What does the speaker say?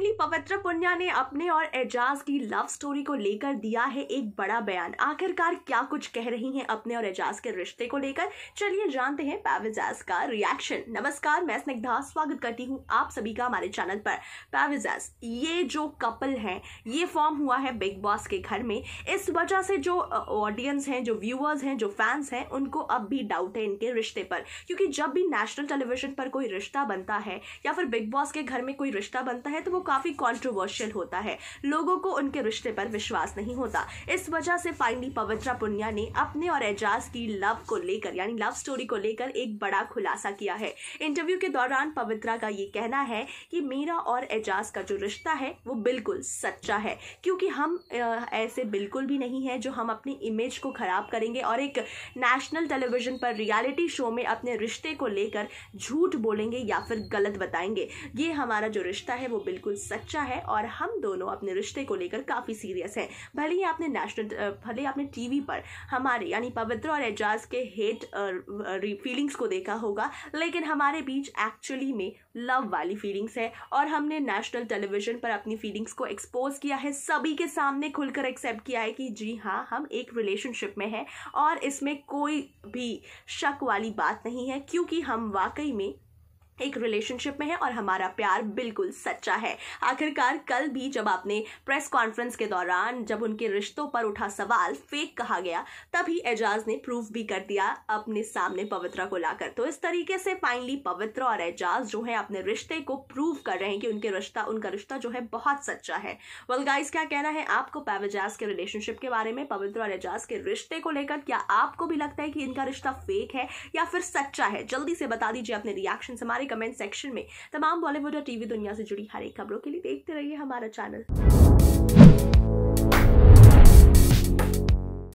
finally पवित्र पुनिया ने अपने और एजाज की लव स्टोरी को लेकर दिया है एक बड़ा बयान आखिरकार क्या कुछ कह रही हैं अपने और एजाज के रिश्ते को लेकर चलिए जानते हैं पैविजाज का रिएक्शन नमस्कार मैं स्निग्धा स्वागत करती हूँ आप सभी का हमारे चैनल पर पैविजाज ये जो कपल है ये फॉर्म हुआ है बिग बॉस के घर में इस वजह से जो ऑडियंस हैं जो व्यूअर्स हैं जो फैंस हैं उनको अब भी डाउट है इनके रिश्ते पर क्योंकि जब भी नेशनल टेलीविजन पर कोई रिश्ता बनता है या फिर बिग बॉस के घर में कोई रिश्ता बनता है तो वो काफी कंट्रोवर्शियल होता है लोगों को उनके रिश्ते पर विश्वास नहीं होता इस वजह से फाइनली पवित्रा पुनिया ने अपने और एजाज की लव को लेकर यानी लव स्टोरी को लेकर एक बड़ा खुलासा किया है इंटरव्यू के दौरान पवित्रा का ये कहना है कि मेरा और एजाज का जो रिश्ता है वो बिल्कुल सच्चा है क्योंकि हम ऐसे बिल्कुल भी नहीं है जो हम अपनी इमेज को खराब करेंगे और एक नेशनल टेलीविजन पर रियलिटी शो में अपने रिश्ते को लेकर झूठ बोलेंगे या फिर गलत बताएंगे ये हमारा जो रिश्ता है वो बिल्कुल सच्चा है और हम दोनों अपने रिश्ते को लेकर काफ़ी सीरियस हैं भले ही आपने नेशनल भले ही आपने टीवी पर हमारे यानी पवित्र और एजाज के हेट फीलिंग्स को देखा होगा लेकिन हमारे बीच एक्चुअली में लव वाली फीलिंग्स है और हमने नेशनल टेलीविजन पर अपनी फीलिंग्स को एक्सपोज किया है सभी के सामने खुलकर एक्सेप्ट किया है कि जी हाँ हम एक रिलेशनशिप में हैं और इसमें कोई भी शक वाली बात नहीं है क्योंकि हम वाकई में एक रिलेशनशिप में है और हमारा प्यार बिल्कुल सच्चा है आखिरकार कल भी जब आपने प्रेस कॉन्फ्रेंस के दौरान जब उनके रिश्तों पर उठा सवाल फेक कहा गया तभी एजाज ने प्रूव भी कर दिया अपने सामने पवित्रा को लाकर तो इस तरीके से फाइनली पवित्रा और एजाज जो है अपने रिश्ते को प्रूव कर रहे हैं कि उनके रिश्ता उनका रिश्ता जो है बहुत सच्चा है वेल गाइस क्या कहना है आपको पैवजाज के रिलेशनशिप के बारे में पवित्रा और एजाज के रिश्ते को लेकर क्या आपको भी लगता है कि इनका रिश्ता फेक है या फिर सच्चा है जल्दी से बता दीजिए अपने रिएक्शन हमारे कमेंट सेक्शन में तमाम बॉलीवुड और टीवी दुनिया से जुड़ी हर एक खबरों के लिए देखते रहिए हमारा चैनल